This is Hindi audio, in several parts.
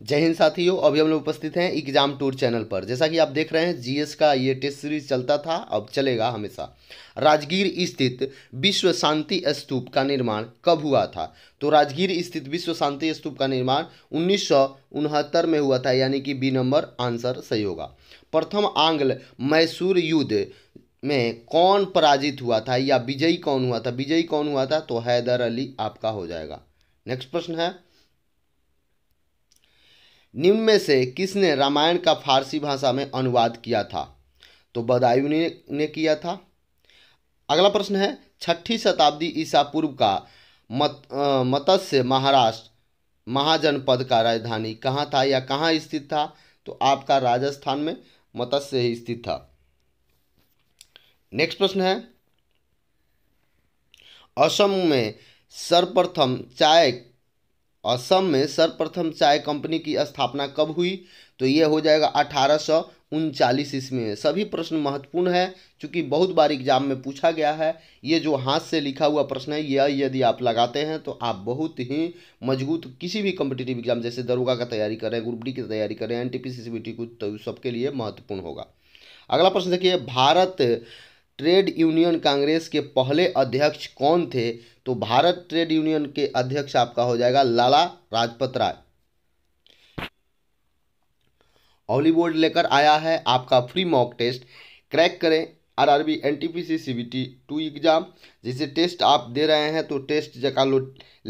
जय हिंद साथियों अभी हम लोग उपस्थित हैं एग्जाम टूर चैनल पर जैसा कि आप देख रहे हैं जीएस का ये टेस्ट सीरीज चलता था अब चलेगा हमेशा राजगीर स्थित विश्व शांति स्तूप का निर्माण कब हुआ था तो राजगीर स्थित विश्व शांति स्तूप का निर्माण उन्नीस में हुआ था यानी कि बी नंबर आंसर सही होगा प्रथम आंग्ल मैसूर युद्ध में कौन पराजित हुआ था या विजयी कौन हुआ था विजयी कौन हुआ था तो हैदर अली आपका हो जाएगा नेक्स्ट प्रश्न है निम्न में से किसने रामायण का फारसी भाषा में अनुवाद किया था तो बदायू ने, ने किया था अगला प्रश्न है छठी शताब्दी ईसा पूर्व का मत मत्स्य महाराष्ट्र महाजनपद का राजधानी कहाँ था या कहाँ स्थित था तो आपका राजस्थान में मत्स्य ही स्थित था नेक्स्ट प्रश्न है असम में सर्वप्रथम चाय असम में सर्वप्रथम चाय कंपनी की स्थापना कब हुई तो ये हो जाएगा अठारह सौ उनचालीस ईस्वी में सभी प्रश्न महत्वपूर्ण है क्योंकि बहुत बार एग्जाम में पूछा गया है ये जो हाथ से लिखा हुआ प्रश्न है यह यदि आप लगाते हैं तो आप बहुत ही मजबूत किसी भी कम्पिटेटिव एग्जाम जैसे दरोगा का तैयारी करें ग्रुप डी की तैयारी करें N T P C C B T कुछ तो सबके लिए महत्वपूर्ण होगा अगला प्रश्न देखिए भारत ट्रेड यूनियन कांग्रेस के पहले अध्यक्ष कौन थे तो भारत ट्रेड यूनियन के अध्यक्ष आपका हो जाएगा लाला राजपत राय हॉलीवुड लेकर आया है आपका फ्री मॉक टेस्ट क्रैक करें RRB NTPC CBT two exam जिसे टेस्ट आप दे रहे हैं तो टेस्ट का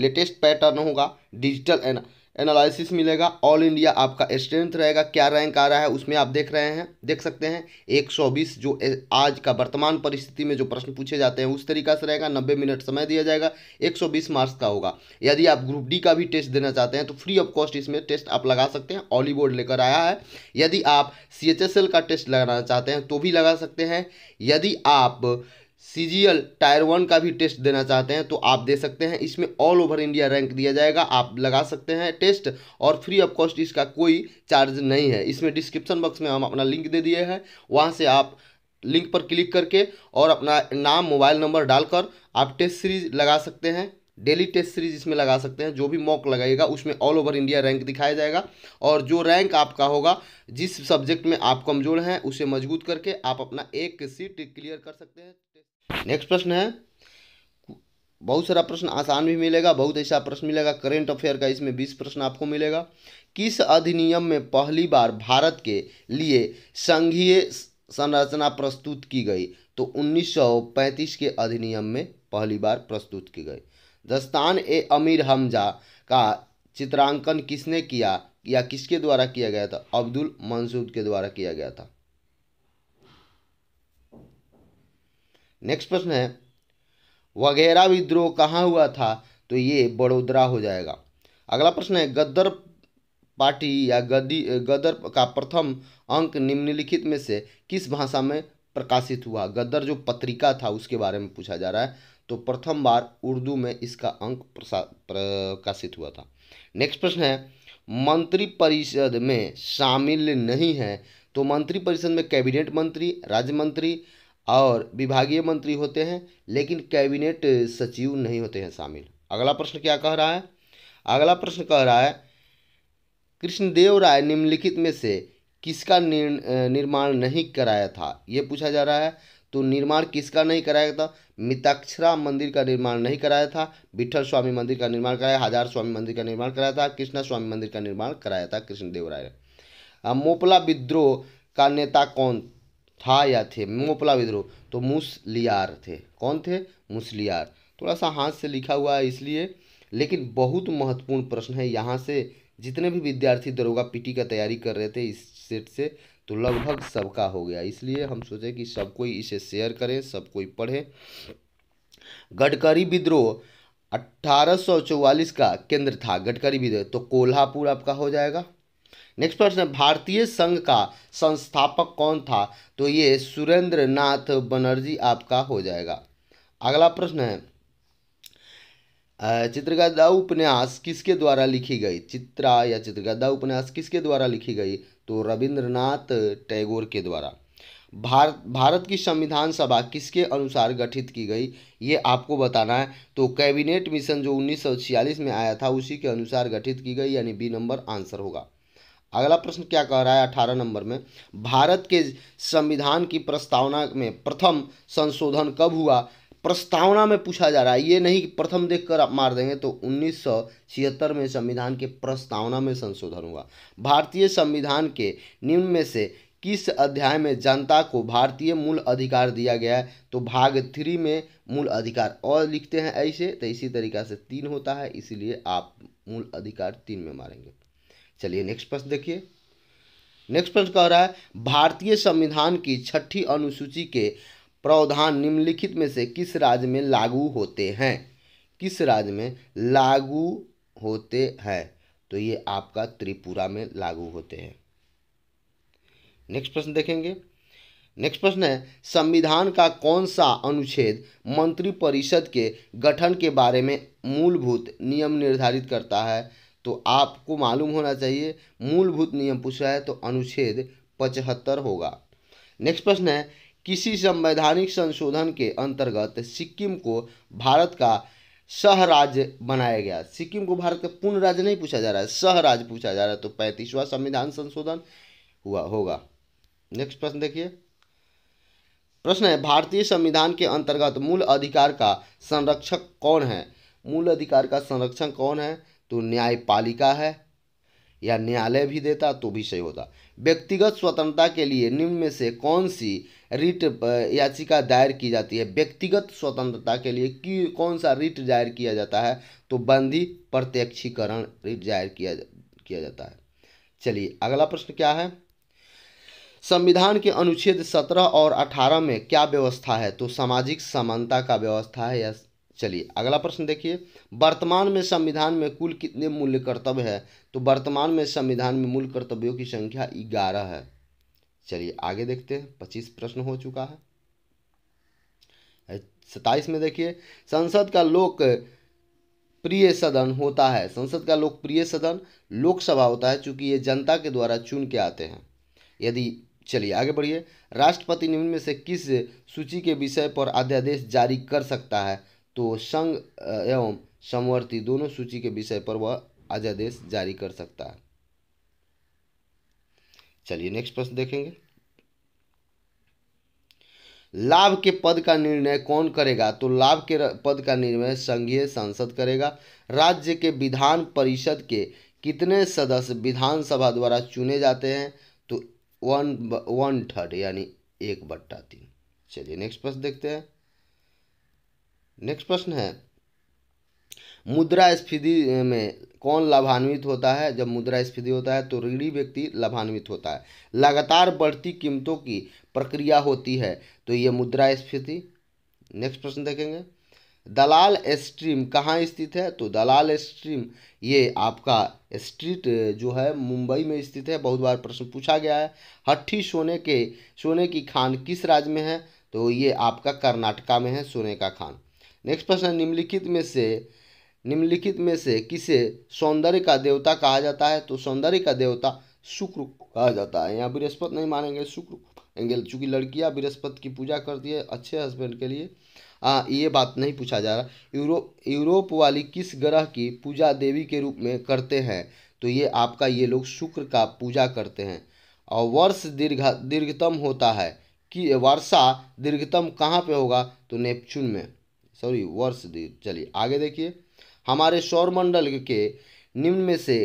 लेटेस्ट पैटर्न होगा डिजिटल एना एनालिसिस मिलेगा ऑल इंडिया आपका स्ट्रेंथ रहेगा क्या रैंक आ रहा है उसमें आप देख रहे हैं देख सकते हैं 120 जो आज का वर्तमान परिस्थिति में जो प्रश्न पूछे जाते हैं उस तरीका से रहेगा 90 मिनट समय दिया जाएगा 120 मार्क्स का होगा यदि आप ग्रुप डी का भी टेस्ट देना चाहते हैं तो फ्री ऑफ कॉस्ट इसमें टेस्ट आप लगा सकते हैं ऑली बोर्ड लेकर आया है यदि आप सी का टेस्ट लगाना चाहते हैं तो भी लगा सकते हैं यदि आप C G L tier one का भी टेस्ट देना चाहते हैं तो आप दे सकते हैं इसमें ऑल ओवर इंडिया रैंक दिया जाएगा आप लगा सकते हैं टेस्ट और फ्री ऑफ कॉस्ट इसका कोई चार्ज नहीं है इसमें डिस्क्रिप्शन बॉक्स में हम अपना लिंक दे दिए हैं वहाँ से आप लिंक पर क्लिक करके और अपना नाम मोबाइल नंबर डालकर आप टेस्ट सीरीज लगा सकते हैं डेली टेस्ट सीरीज इसमें लगा सकते हैं जो भी मॉक लगाएगा उसमें ऑल ओवर इंडिया रैंक दिखाया जाएगा और जो रैंक आपका होगा जिस सब्जेक्ट में आप कमज़ोर हैं उसे मजबूत करके आप अपना एक सीट क्लियर कर सकते हैं नेक्स्ट प्रश्न है बहुत सारा प्रश्न आसान भी मिलेगा बहुत ऐसा प्रश्न मिलेगा करेंट अफेयर का इसमें बीस प्रश्न आपको मिलेगा किस अधिनियम में पहली बार भारत के लिए संघीय संरचना प्रस्तुत की गई तो 1935 के अधिनियम में पहली बार प्रस्तुत की गई दस्तान ए अमीर हमजा का चित्रांकन किसने किया या किसके द्वारा किया गया था अब्दुल मंसूद के द्वारा किया गया था नेक्स्ट प्रश्न है वगैरह विद्रोह कहाँ हुआ था तो ये बड़ोदरा हो जाएगा अगला प्रश्न है गद्दर पार्टी या गदी गदर का प्रथम अंक निम्नलिखित में से किस भाषा में प्रकाशित हुआ गदर जो पत्रिका था उसके बारे में पूछा जा रहा है तो प्रथम बार उर्दू में इसका अंक प्रकाशित हुआ था नेक्स्ट प्रश्न है मंत्रिपरिषद में शामिल नहीं है तो मंत्रिपरिषद में कैबिनेट मंत्री राज्य मंत्री और विभागीय मंत्री होते हैं लेकिन कैबिनेट सचिव नहीं होते हैं शामिल अगला प्रश्न क्या कह रहा है अगला प्रश्न कह रहा है कृष्णदेव राय निम्नलिखित में से किसका निर, निर्माण नहीं कराया था ये पूछा जा रहा है तो निर्माण किसका नहीं कराया था मिताक्षरा मंदिर का निर्माण नहीं कराया था विठल स्वामी मंदिर का निर्माण कराया हजार स्वामी मंदिर का निर्माण कराया था कृष्णा स्वामी मंदिर का निर्माण कराया था कृष्णदेव राय ने मोपला विद्रोह का नेता कौन था या थे मोपला विद्रोह तो मुसलियार थे कौन थे मुसलियार थोड़ा सा हाथ से लिखा हुआ है इसलिए लेकिन बहुत महत्वपूर्ण प्रश्न है यहाँ से जितने भी विद्यार्थी दरोगा पीटी का तैयारी कर रहे थे इस सेट से तो लगभग सबका हो गया इसलिए हम सोचे कि सब कोई इसे शेयर करें सब कोई पढ़े गडकरी विद्रोह 1844 का केंद्र था गडकरी विद्रोह तो कोल्हापुर आपका हो जाएगा नेक्स्ट प्रश्न भारतीय संघ का संस्थापक कौन था तो ये सुरेंद्र नाथ बनर्जी आपका हो जाएगा अगला प्रश्न है चित्रगदा उपन्यास किसके द्वारा लिखी गई चित्रा या चित्रगदा उपन्यास किसके द्वारा लिखी गई तो रविंद्रनाथ टैगोर के द्वारा भारत भारत की संविधान सभा किसके अनुसार गठित की गई ये आपको बताना है तो कैबिनेट मिशन जो 1946 में आया था उसी के अनुसार गठित की गई यानी बी नंबर आंसर होगा अगला प्रश्न क्या कह रहा है अठारह नंबर में भारत के संविधान की प्रस्तावना में प्रथम संशोधन कब हुआ प्रस्तावना में पूछा जा रहा है ये नहीं प्रथम देख कर आप मार देंगे तो उन्नीस में संविधान के प्रस्तावना में संशोधन हुआ भारतीय संविधान के निम्न में से किस अध्याय में जनता को भारतीय मूल अधिकार दिया गया है तो भाग थ्री में मूल अधिकार और लिखते हैं ऐसे तो इसी तरीका से तीन होता है इसीलिए आप मूल अधिकार तीन में मारेंगे चलिए नेक्स्ट प्रश्न देखिए नेक्स्ट प्रश्न कह रहा है भारतीय संविधान की छठी अनुसूची के प्रावधान निम्नलिखित में से किस राज्य में लागू होते हैं किस राज्य में लागू होते हैं तो ये आपका त्रिपुरा में लागू होते हैं नेक्स्ट प्रश्न देखेंगे नेक्स्ट प्रश्न है संविधान का कौन सा अनुच्छेद मंत्रिपरिषद के गठन के बारे में मूलभूत नियम निर्धारित करता है तो आपको मालूम होना चाहिए मूलभूत नियम पूछा है तो अनुच्छेद पचहत्तर होगा नेक्स्ट प्रश्न है किसी संवैधानिक संशोधन के अंतर्गत सिक्किम को भारत का सह राज्य बनाया गया सिक्किम को भारत का पूर्ण राज्य नहीं पूछा जा रहा है सह राज्य पूछा जा रहा है तो पैंतीसवां संविधान संशोधन हुआ होगा नेक्स्ट प्रश्न देखिए प्रश्न है भारतीय संविधान के अंतर्गत मूल अधिकार का संरक्षक कौन है मूल अधिकार का संरक्षण कौन है तो न्यायपालिका है या न्यायालय भी देता तो भी सही होता व्यक्तिगत स्वतंत्रता के लिए निम्न में से कौन सी रिट याचिका दायर की जाती है व्यक्तिगत स्वतंत्रता के लिए कि कौन सा रिट दायर किया जाता है तो बंदी प्रत्यक्षीकरण रिट दायर किया जा, किया जाता है चलिए अगला प्रश्न क्या है संविधान के अनुच्छेद 17 और 18 में क्या व्यवस्था है तो सामाजिक समानता का व्यवस्था है या चलिए अगला प्रश्न देखिए वर्तमान में संविधान में कुल कितने मूल्य कर्तव्य है तो वर्तमान में संविधान में मूल कर्तव्यों की संख्या ग्यारह है चलिए आगे देखते हैं पच्चीस प्रश्न हो चुका है सताइस में देखिए संसद का लोक प्रिय सदन होता है संसद का लोकप्रिय सदन लोकसभा होता है चूंकि ये जनता के द्वारा चुन के आते हैं यदि चलिए आगे बढ़िए राष्ट्रपति निम्न में से किस सूची के विषय पर अध्यादेश जारी कर सकता है तो संघ एवं समवर्ती दोनों सूची के विषय पर वह अध्यादेश जारी कर सकता है चलिए नेक्स्ट प्रश्न देखेंगे लाभ के पद का निर्णय कौन करेगा तो लाभ के पद का निर्णय संघीय सांसद करेगा राज्य के विधान परिषद के कितने सदस्य विधानसभा द्वारा चुने जाते हैं तो वन वन थर्ड यानी एक बट्टा तीन चलिए नेक्स्ट प्रश्न देखते हैं नेक्स्ट प्रश्न है मुद्रास्फीति में कौन लाभान्वित होता है जब मुद्रास्फीति होता है तो ऋणी व्यक्ति लाभान्वित होता है लगातार बढ़ती कीमतों की प्रक्रिया होती है तो ये मुद्रास्फीति नेक्स्ट प्रश्न देखेंगे दलाल स्ट्रीम कहाँ स्थित है तो दलाल स्ट्रीम ये आपका स्ट्रीट जो है मुंबई में स्थित है बहुत बार प्रश्न पूछा गया है हट्ठी सोने के सोने की खान किस राज्य में है तो ये आपका कर्नाटका में है सोने का खान नेक्स्ट प्रश्न है निम्नलिखित में से निम्नलिखित में से किसे सौंदर्य का देवता कहा जाता है तो सौंदर्य का देवता शुक्र कहा जाता है यहाँ बृहस्पति नहीं मानेंगे शुक्र एंगे चूंकि लड़कियाँ बृहस्पति की पूजा करती है अच्छे हस्बैंड के लिए हाँ ये बात नहीं पूछा जा रहा यूरोप यूरोप वाली किस ग्रह की पूजा देवी के रूप में करते हैं तो ये आपका ये लोग शुक्र का पूजा करते हैं और वर्ष दीर्घ दीर्घतम होता है कि वर्षा दीर्घतम कहाँ पे होगा तो नेपच्यून में सॉरी वर्ष चलिए आगे देखिए हमारे सौरमंडल के निम्न में से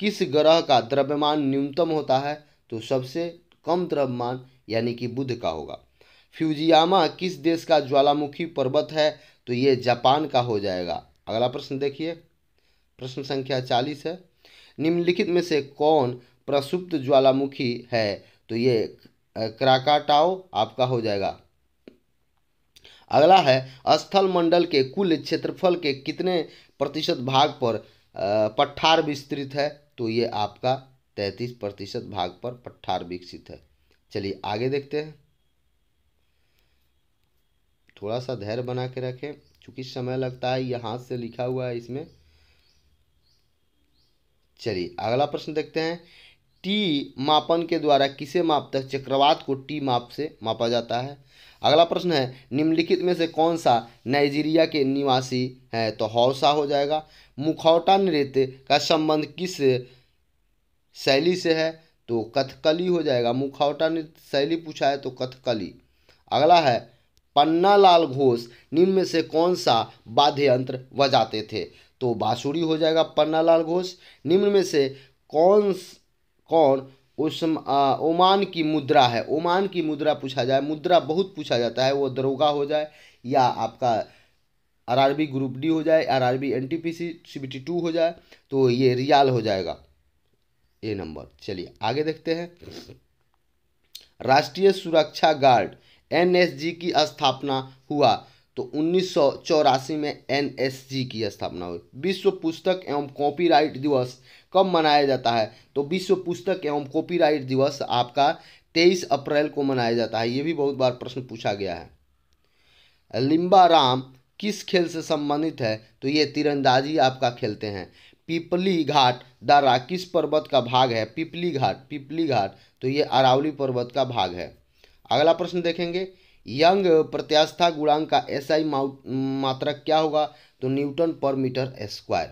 किस ग्रह का द्रव्यमान न्यूनतम होता है तो सबसे कम द्रव्यमान यानी कि बुध का होगा फ्यूजियामा किस देश का ज्वालामुखी पर्वत है तो ये जापान का हो जाएगा अगला प्रश्न देखिए प्रश्न संख्या चालीस है निम्नलिखित में से कौन प्रसुप्त ज्वालामुखी है तो ये क्राकाटाओ आपका हो जाएगा अगला है स्थल मंडल के कुल क्षेत्रफल के कितने प्रतिशत भाग पर पठार विस्तृत है तो ये आपका तैतीस प्रतिशत भाग पर पठार विकसित है चलिए आगे देखते हैं थोड़ा सा धैर्य बना के रखें चूंकि समय लगता है यह हाथ से लिखा हुआ है इसमें चलिए अगला प्रश्न देखते हैं टी मापन के द्वारा किसे मापता तक चक्रवात को टी माप से मापा जाता है अगला प्रश्न है निम्नलिखित में से कौन सा नाइजीरिया के निवासी है तो हौसा हो जाएगा मुखौटा नृत्य का संबंध किस शैली से है तो कथकली हो जाएगा मुखौटा नृत्य शैली पूछा है तो कथकली अगला है पन्ना लाल घोष निम्न में से कौन सा वाद्य यंत्र बजाते थे तो बाँसुरी हो जाएगा पन्ना लाल घोष निम्न में से कौन कौन उसम ओमान की मुद्रा है ओमान की मुद्रा पूछा जाए मुद्रा बहुत पूछा जाता है वो दरोगा हो जाए या आपका आरआरबी ग्रुप डी हो जाए आरआरबी एनटीपीसी सीबीटी टू हो जाए तो ये रियाल हो जाएगा ए नंबर चलिए आगे देखते हैं राष्ट्रीय सुरक्षा गार्ड एनएसजी की स्थापना हुआ तो उन्नीस में एनएसजी की स्थापना हुई विश्व पुस्तक एवं कॉपीराइट दिवस कब मनाया जाता है तो विश्व पुस्तक एवं कॉपीराइट दिवस आपका तेईस अप्रैल को मनाया जाता है ये भी बहुत बार प्रश्न पूछा गया है लिम्बा राम किस खेल से संबंधित है तो ये तीरंदाजी आपका खेलते हैं पिपली घाट दारा किस पर्वत का भाग है पिपली घाट पिपली घाट तो ये अरावली पर्वत का भाग है अगला प्रश्न देखेंगे यंग प्रत्यास्था गुणांक का एसआई मात्रक क्या होगा तो न्यूटन पर मीटर स्क्वायर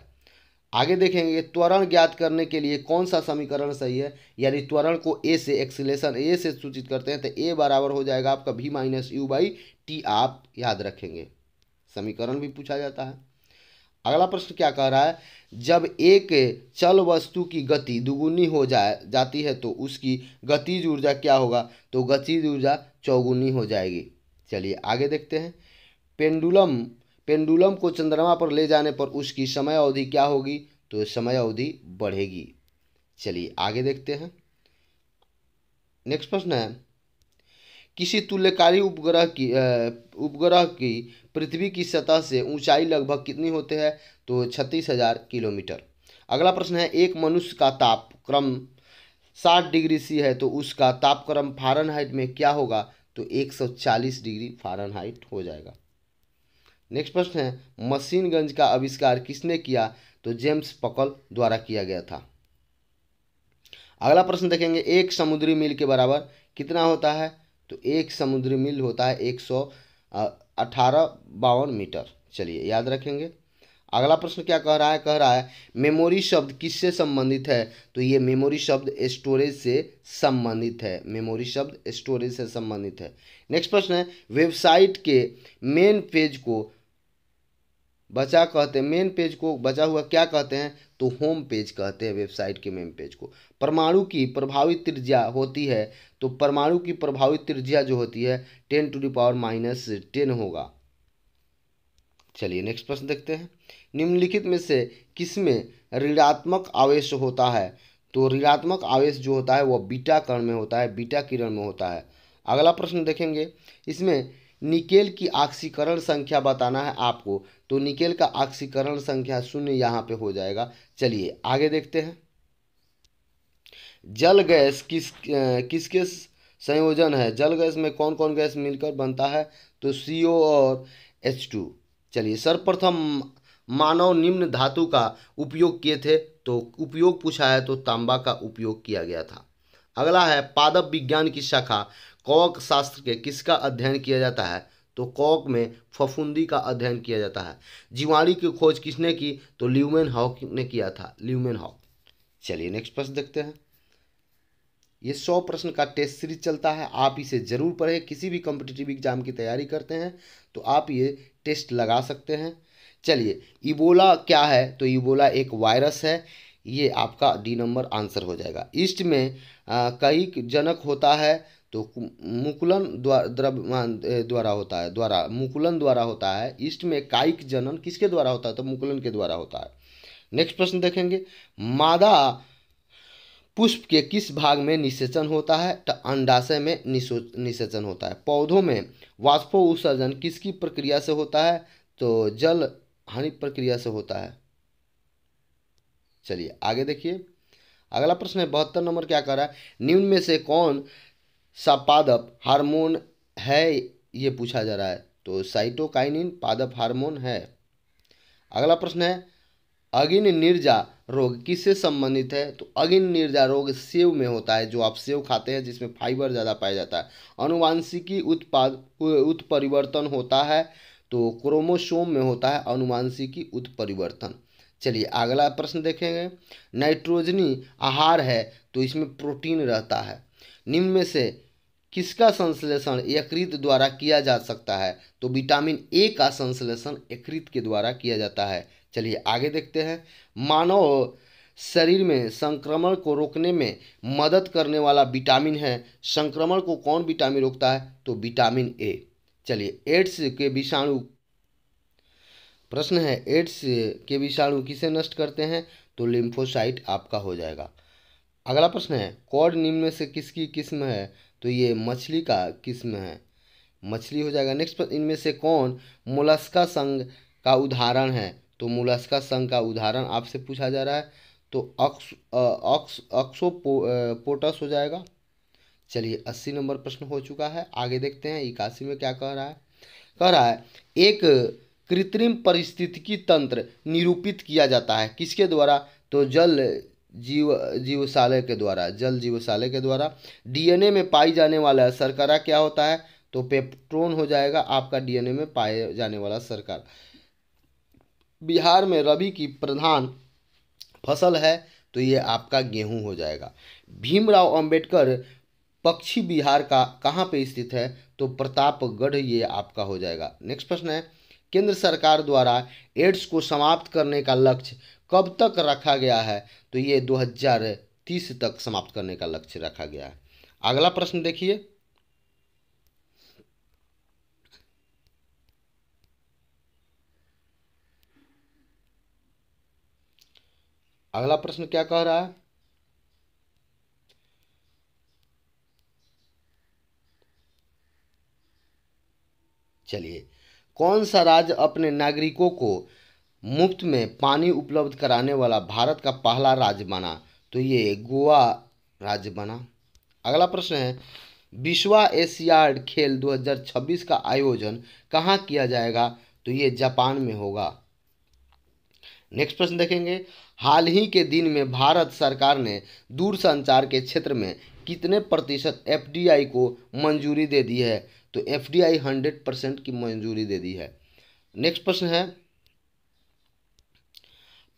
आगे देखेंगे त्वरण ज्ञात करने के लिए कौन सा समीकरण सही है यानी त्वरण को ए से एक्सीलेशन ए से सूचित करते हैं तो ए बराबर हो जाएगा आपका भी माइनस यू बाई टी आप याद रखेंगे समीकरण भी पूछा जाता है अगला प्रश्न क्या कह रहा है जब एक चल वस्तु की गति दुगुनी हो जाए जाती है तो उसकी गतिज ऊर्जा क्या होगा तो गतिज ऊर्जा चौगुनी हो जाएगी चलिए आगे देखते हैं पेंडुलम पेंडुलम को चंद्रमा पर ले जाने पर उसकी समय अवधि क्या होगी तो समय अवधि बढ़ेगी चलिए आगे देखते हैं नेक्स्ट प्रश्न है किसी तुल्यकारी उपग्रह की उपग्रह की पृथ्वी की सतह से ऊंचाई लगभग कितनी होते है तो छत्तीस हजार किलोमीटर अगला प्रश्न है एक मनुष्य का तापक्रम साठ डिग्री सी है तो उसका तापक्रम फारेनहाइट में क्या होगा तो 140 डिग्री फारेनहाइट हो जाएगा नेक्स्ट प्रश्न है मशीनगंज का आविष्कार किसने किया तो जेम्स पकल द्वारा किया गया था अगला प्रश्न देखेंगे एक समुद्री मील के बराबर कितना होता है तो एक समुद्री मील होता है एक सौ अठारह बावन मीटर चलिए याद रखेंगे अगला प्रश्न क्या कह रहा है कह रहा है मेमोरी शब्द किससे संबंधित है तो ये मेमोरी शब्द स्टोरेज से संबंधित है मेमोरी शब्द स्टोरेज से संबंधित है नेक्स्ट प्रश्न है वेबसाइट के मेन पेज को बचा कहते हैं मेन पेज को बचा हुआ क्या कहते हैं तो होम पेज कहते हैं वेबसाइट के मेन पेज को परमाणु की प्रभावी त्रिज्या होती है तो परमाणु की प्रभावी त्रिज्या जो होती है ten to the power minus ten होगा चलिए नेक्स्ट प्रश्न देखते हैं निम्नलिखित में से किसमें ऋणात्मक आवेश होता है तो ऋणात्मक आवेश जो होता है वह बीटा कर्ण में होता है बीटा किरण में होता है अगला प्रश्न देखेंगे इसमें निकेल की आक्सीकरण संख्या बताना है आपको तो निकेल का आक्सीकरण संख्या शून्य यहाँ पे हो जाएगा चलिए आगे देखते हैं जल गैस किस किसके संयोजन है जल गैस में कौन कौन गैस मिलकर बनता है तो सी और एच टू चलिए सर्वप्रथम मानव निम्न धातु का उपयोग किए थे तो उपयोग पूछा है तो तांबा का उपयोग किया गया था अगला है पादप विज्ञान की शाखा कौक शास्त्र के किसका अध्ययन किया जाता है तो कौक में फफूंदी का अध्ययन किया जाता है जीवाणु की खोज किसने की तो ल्यूमेन हॉक ने किया था ल्यूमेन हॉक चलिए नेक्स्ट प्रश्न देखते हैं ये सौ प्रश्न का टेस्ट सीरीज चलता है आप इसे जरूर पढ़ें किसी भी कॉम्पिटिटिव एग्जाम की तैयारी करते हैं तो आप ये टेस्ट लगा सकते हैं चलिए इबोला क्या है तो इबोला एक वायरस है ये आपका डी नंबर आंसर हो जाएगा ईस्ट में कई जनक होता है तो मुकुलन द्वारा द्वारा होता है द्वारा मुकुलन द्वारा होता है ईस्ट में कायिक जनन किसके द्वारा होता है तो मुकुलन के द्वारा होता है नेक्स्ट प्रश्न देखेंगे मादा पुष्प के किस भाग में निषेचन होता है तो अंडाशय में निषेचन होता है पौधों में वाष्पो उत्सर्जन किसकी प्रक्रिया से होता है तो जल हानि प्रक्रिया से होता है चलिए आगे देखिए अगला प्रश्न है बहत्तर नंबर क्या कर रहा है निम्न में से कौन सा पादप हार्मोन है ये पूछा जा रहा है तो साइटोकाइनिन पादप हार्मोन है अगला प्रश्न है अगिन निर्जा रोग किससे संबंधित है तो अगिन निर्जा रोग सेव में होता है जो आप सेव खाते हैं जिसमें फाइबर ज़्यादा पाया जाता है अनुवांशिकी उत्पाद उत्परिवर्तन होता है तो क्रोमोसोम में होता है अनुवांशिकी उत्परिवर्तन चलिए अगला प्रश्न देखेंगे नाइट्रोजनी आहार है तो इसमें प्रोटीन रहता है निम्न में से किसका संश्लेषण यकृत द्वारा किया जा सकता है तो विटामिन ए का संश्लेषण यकृत के द्वारा किया जाता है चलिए आगे देखते हैं मानव शरीर में संक्रमण को रोकने में मदद करने वाला विटामिन है संक्रमण को कौन विटामिन रोकता है तो विटामिन ए चलिए एड्स के विषाणु प्रश्न है एड्स के विषाणु किसे नष्ट करते हैं तो लिम्फोसाइट आपका हो जाएगा अगला प्रश्न है कॉड निम्न में से किसकी किस्म है तो ये मछली का किस्म है मछली हो जाएगा नेक्स्ट प्रश्न इनमें से कौन मोलस्का संघ का उदाहरण है तो मोलस्का संघ का उदाहरण आपसे पूछा जा रहा है तो ऑक्स ऑक्स पोटस हो जाएगा चलिए अस्सी नंबर प्रश्न हो चुका है आगे देखते हैं इक्यासी में क्या कह रहा है कह रहा है एक कृत्रिम परिस्थितिकी तंत्र निरूपित किया जाता है किसके द्वारा तो जल जीव जीवशालय के द्वारा जल जीवशालय के द्वारा डीएनए में पाई जाने वाला सरकारा क्या होता है तो पेप्ट्रोन हो जाएगा आपका डीएनए में पाए जाने वाला सरकार बिहार में रबी की प्रधान फसल है तो ये आपका गेहूं हो जाएगा भीमराव अंबेडकर पक्षी बिहार का कहाँ पे स्थित है तो प्रतापगढ़ ये आपका हो जाएगा नेक्स्ट प्रश्न है केंद्र सरकार द्वारा एड्स को समाप्त करने का लक्ष्य कब तक रखा गया है तो ये 2030 तक समाप्त करने का लक्ष्य रखा गया है अगला प्रश्न देखिए अगला प्रश्न क्या कह रहा है चलिए कौन सा राज्य अपने नागरिकों को मुफ्त में पानी उपलब्ध कराने वाला भारत का पहला राज्य बना तो ये गोवा राज्य बना अगला प्रश्न है विश्वा एशियाड खेल 2026 का आयोजन कहाँ किया जाएगा तो ये जापान में होगा नेक्स्ट प्रश्न देखेंगे हाल ही के दिन में भारत सरकार ने दूरसंचार के क्षेत्र में कितने प्रतिशत एफडीआई को मंजूरी दे दी है तो F D I hundred percent की मंजूरी दे दी है नेक्स्ट प्रश्न है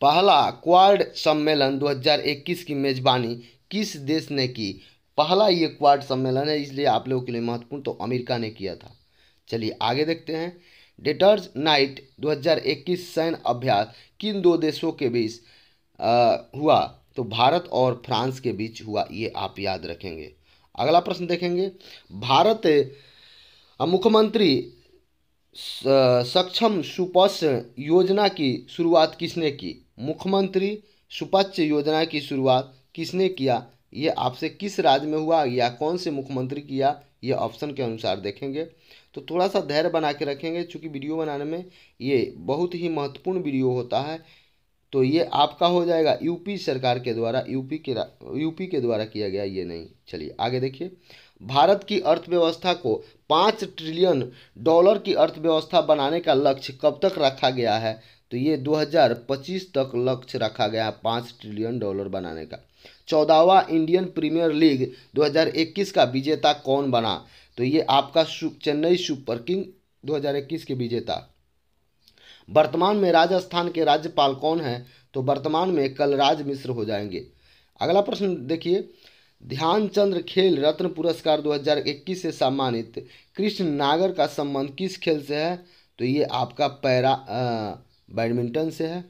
पहला क्वाड सम्मेलन 2021 की मेजबानी किस देश ने की पहला ये क्वाड सम्मेलन है इसलिए आप लोगों के लिए महत्वपूर्ण तो अमेरिका ने किया था चलिए आगे देखते हैं डेटर्स नाइट 2021 सैन्य अभ्यास किन दो देशों के बीच आ, हुआ तो भारत और फ्रांस के बीच हुआ ये आप याद रखेंगे अगला प्रश्न देखेंगे भारत मुख्यमंत्री सक्षम सुपच योजना की शुरुआत किसने की मुख्यमंत्री सुपच योजना की शुरुआत किसने किया ये आपसे किस राज्य में हुआ या कौन से मुख्यमंत्री किया ये ऑप्शन के अनुसार देखेंगे तो थोड़ा सा धैर्य बना के रखेंगे चूँकि वीडियो बनाने में ये बहुत ही महत्वपूर्ण वीडियो होता है तो ये आपका हो जाएगा यूपी सरकार के द्वारा यूपी के यूपी के द्वारा किया गया ये नहीं चलिए आगे देखिए भारत की अर्थव्यवस्था को पाँच ट्रिलियन डॉलर की अर्थव्यवस्था बनाने का लक्ष्य कब तक रखा गया है तो ये 2025 तक लक्ष्य रखा गया है पाँच ट्रिलियन डॉलर बनाने का चौदहवा इंडियन प्रीमियर लीग 2021 का विजेता कौन बना तो ये आपका चेन्नई सुपर किंग 2021 के विजेता वर्तमान में राजस्थान के राज्यपाल कौन हैं तो वर्तमान में कलराज मिश्र हो जाएंगे अगला प्रश्न देखिए ध्यानचंद्र खेल रत्न पुरस्कार 2021 से सम्मानित कृष्ण नागर का संबंध किस खेल से है तो ये आपका पैरा बैडमिंटन से है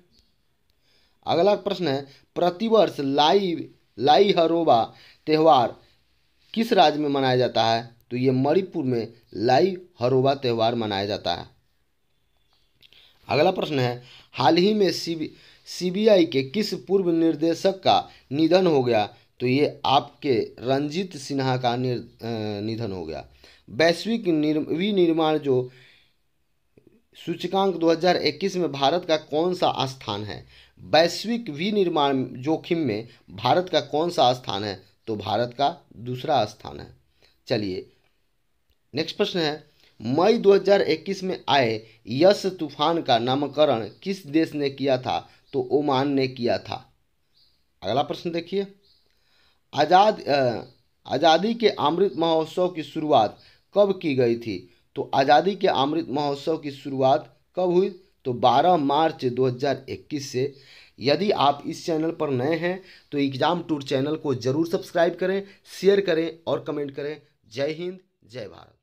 अगला प्रश्न है प्रतिवर्ष लाई लाई हरोबा त्यौहार किस राज्य में मनाया जाता है तो ये मणिपुर में लाई हरोबा त्यौहार मनाया जाता है अगला प्रश्न है हाल ही में सी सीबीआई के किस पूर्व निर्देशक का निधन हो गया तो ये आपके रंजीत सिन्हा का निधन हो गया वैश्विक विनिर्माण जो सूचकांक 2021 में भारत का कौन सा स्थान है वैश्विक विनिर्माण जोखिम में भारत का कौन सा स्थान है तो भारत का दूसरा स्थान है चलिए नेक्स्ट प्रश्न है मई 2021 में आए यश तूफान का नामकरण किस देश ने किया था तो ओमान ने किया था अगला प्रश्न देखिए आज़ाद आज़ादी के अमृत महोत्सव की शुरुआत कब की गई थी तो आज़ादी के अमृत महोत्सव की शुरुआत कब हुई तो 12 मार्च 2021 से यदि आप इस चैनल पर नए हैं तो एग्ज़ाम टूर चैनल को ज़रूर सब्सक्राइब करें शेयर करें और कमेंट करें जय हिंद जय भारत